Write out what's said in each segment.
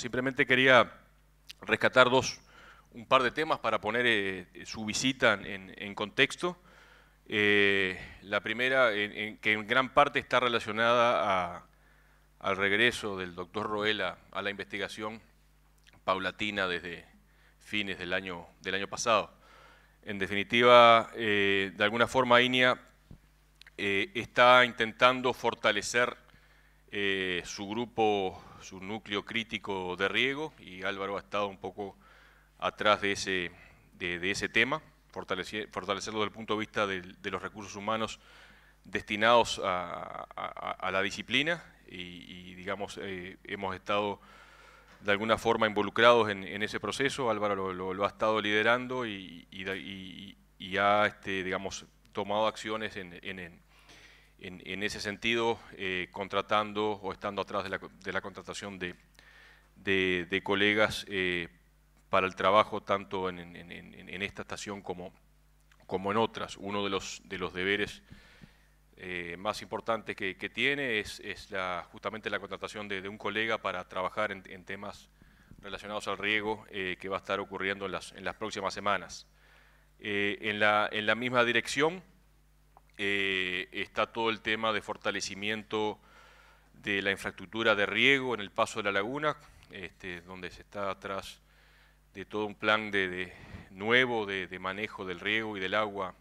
Simplemente quería rescatar dos, un par de temas para poner eh, eh, su visita en, contexto. Eh, la primera, que en gran parte está relacionada al regreso del doctor Roela a la investigación paulatina desde fines del año, del año pasado. En definitiva, de alguna forma, INIA está intentando fortalecer su grupo su núcleo crítico de riego y Álvaro ha estado un poco atrás de ese, de, ese tema, fortalecerlo desde el punto de vista de, los recursos humanos destinados a, la disciplina y, digamos, eh, hemos estado de alguna forma involucrados en, ese proceso, Álvaro lo, ha estado liderando y, y ha, este, digamos, tomado acciones en, en, en, ese sentido, eh, contratando o estando atrás de la, contratación de, colegas eh, para el trabajo tanto en, esta estación como, en otras. Uno de los, de los deberes eh, más importantes que, tiene es, la, justamente la contratación de, un colega para trabajar en, temas relacionados al riego que va a estar ocurriendo en las, próximas semanas. en, la, misma dirección, eh, está todo el tema de fortalecimiento de la infraestructura de riego en el paso de la laguna, este, donde se está atrás de todo un plan de, nuevo de, manejo del riego y del agua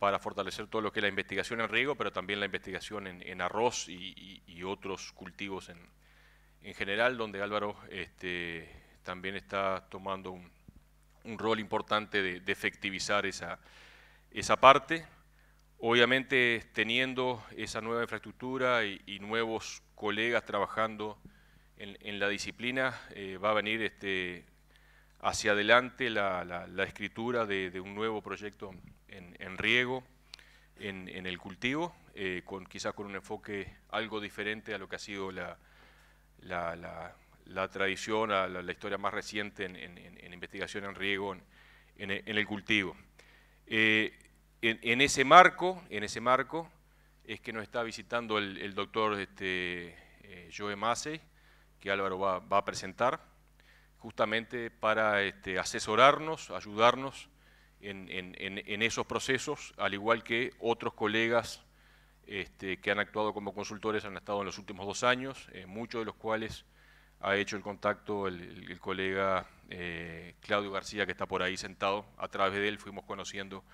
para fortalecer todo lo que es la investigación en riego, pero también la investigación en, arroz y, otros cultivos en, general, donde Álvaro este, también está tomando un, rol importante de, de efectivizar esa, esa parte. Obviamente teniendo esa nueva infraestructura y, nuevos colegas trabajando en, la disciplina, eh, va a venir este, hacia adelante la, escritura de, un nuevo proyecto en, riego, en, el cultivo, eh, con, quizás con un enfoque algo diferente a lo que ha sido la, tradición, a la, historia más reciente en, investigación en riego en, el cultivo. Eh, en, ese marco, en ese marco es que nos está visitando el, doctor este, eh, Joe Massey, que Álvaro va, a presentar, justamente para este, asesorarnos, ayudarnos en, esos procesos, al igual que otros colegas este, que han actuado como consultores han estado en los últimos dos años, eh, muchos de los cuales ha hecho el contacto el, colega eh, Claudio García, que está por ahí sentado. A través de él fuimos conociendo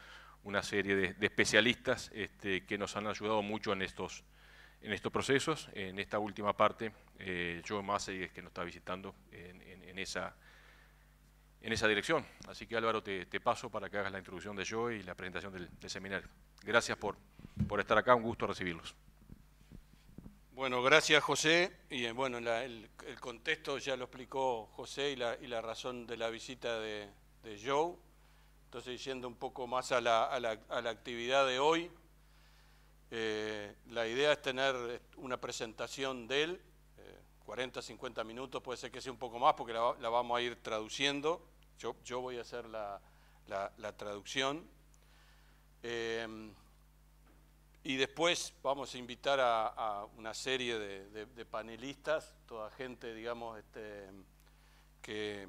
una serie de, especialistas este, que nos han ayudado mucho en estos, en estos procesos. En esta última parte, eh, Joe Massey es que nos está visitando en, esa, en esa dirección. Así que Álvaro, te, paso para que hagas la introducción de Joe y la presentación del, seminario. Gracias por, estar acá, un gusto recibirlos. Bueno, gracias José. Y eh, bueno, el, contexto ya lo explicó José y la, y la razón de la visita de Joe. Entonces, yendo un poco más a la, actividad de hoy, eh, la idea es tener una presentación de él, 40, eh, 50 minutos, puede ser que sea un poco más porque la, vamos a ir traduciendo. Yo, voy a hacer la, traducción. Eh, y después vamos a invitar a, una serie de, panelistas, toda gente, digamos, este, que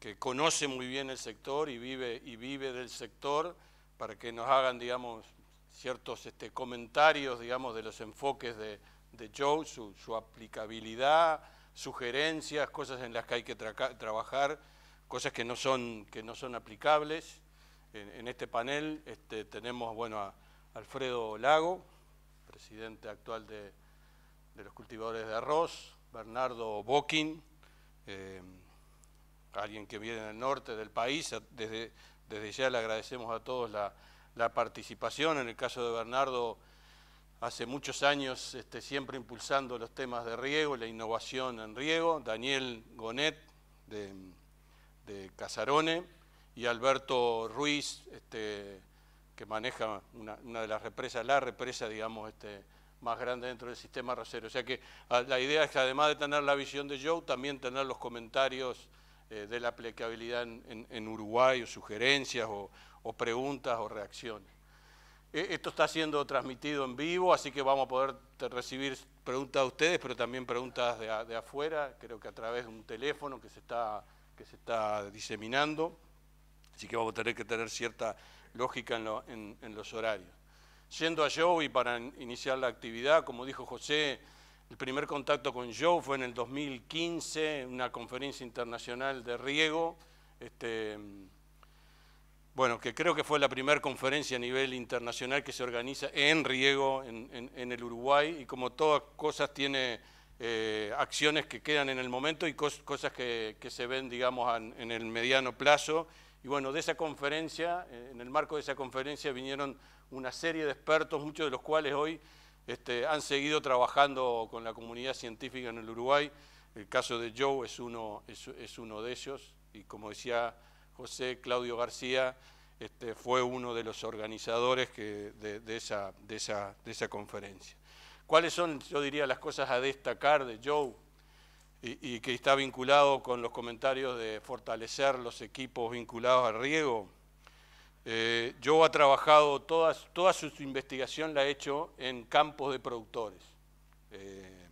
que conoce muy bien el sector y vive, y vive del sector, para que nos hagan, digamos, ciertos este, comentarios, digamos, de los enfoques de, de Joe, su, aplicabilidad, sugerencias, cosas en las que hay que trabajar, cosas que no son, que no son aplicables. En, este panel este, tenemos, bueno, a Alfredo Lago, presidente actual de, los cultivadores de arroz, Bernardo Boquin, eh, alguien que viene del norte del país. Eh, desde, desde ya le agradecemos a todos la, participación. En el caso de Bernardo, hace muchos años este, siempre impulsando los temas de riego, la innovación en riego. Daniel Gonet de, Casarone y Alberto Ruiz, este, que maneja una, de las represas, la represa, digamos, este, más grande dentro del sistema rosero. O sea que ah, la idea es que además de tener la visión de Joe, también tener los comentarios eh, de la aplicabilidad en, Uruguay, o sugerencias, o, preguntas, o reacciones. E, esto está siendo transmitido en vivo, así que vamos a poder recibir preguntas de ustedes, pero también preguntas de, afuera, creo que a través de un teléfono que se, está, que se está diseminando. Así que vamos a tener que tener cierta lógica en, los horarios. Yendo a Joey para iniciar la actividad, como dijo José, el primer contacto con Joe fue en el 2015, una conferencia internacional de riego, este, bueno, que creo que fue la primera conferencia a nivel internacional que se organiza en riego en, el Uruguay y como todas cosas tiene eh, acciones que quedan en el momento y cosas que, se ven, digamos, en, el mediano plazo. Y bueno, de esa conferencia, eh, en el marco de esa conferencia vinieron una serie de expertos, muchos de los cuales hoy este, han seguido trabajando con la comunidad científica en el Uruguay. El caso de Joe es uno, de ellos. Y como decía José Claudio García, este, fue uno de los organizadores de, esa, conferencia. ¿Cuáles son, yo diría, las cosas a destacar de Joe? y que está vinculado con los comentarios de fortalecer los equipos vinculados al riego eh, yo ha trabajado, todas, toda su, investigación la ha he hecho en campos de productores. Eh,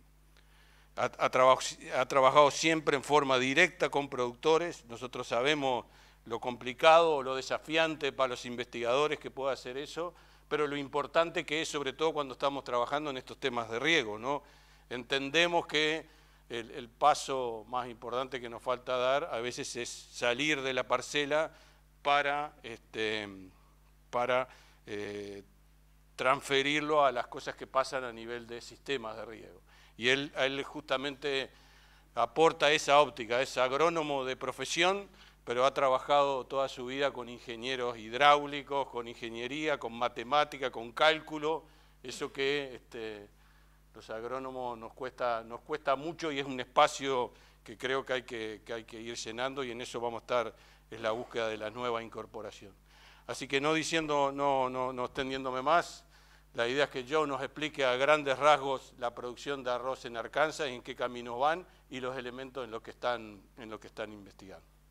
ha, ha, trabajado siempre en forma directa con productores. Nosotros sabemos lo complicado, lo desafiante para los investigadores que pueda hacer eso, pero lo importante que es, sobre todo cuando estamos trabajando en estos temas de riego. ¿no? Entendemos que el paso más importante que nos falta dar a veces es salir de la parcela para, este, para eh, transferirlo a las cosas que pasan a nivel de sistemas de riego. Y él, él justamente aporta esa óptica, es agrónomo de profesión, pero ha trabajado toda su vida con ingenieros hidráulicos, con ingeniería, con matemática, con cálculo, eso que este, los agrónomos nos cuesta, nos cuesta mucho y es un espacio que creo que hay que, que hay que ir llenando y en eso vamos a estar es la búsqueda de la nueva incorporación. Así que no diciendo, no, no, extendiéndome más, la idea es que Joe nos explique a grandes rasgos la producción de arroz en Arkansas, y en qué camino van y los elementos en los que están, en lo que están investigando.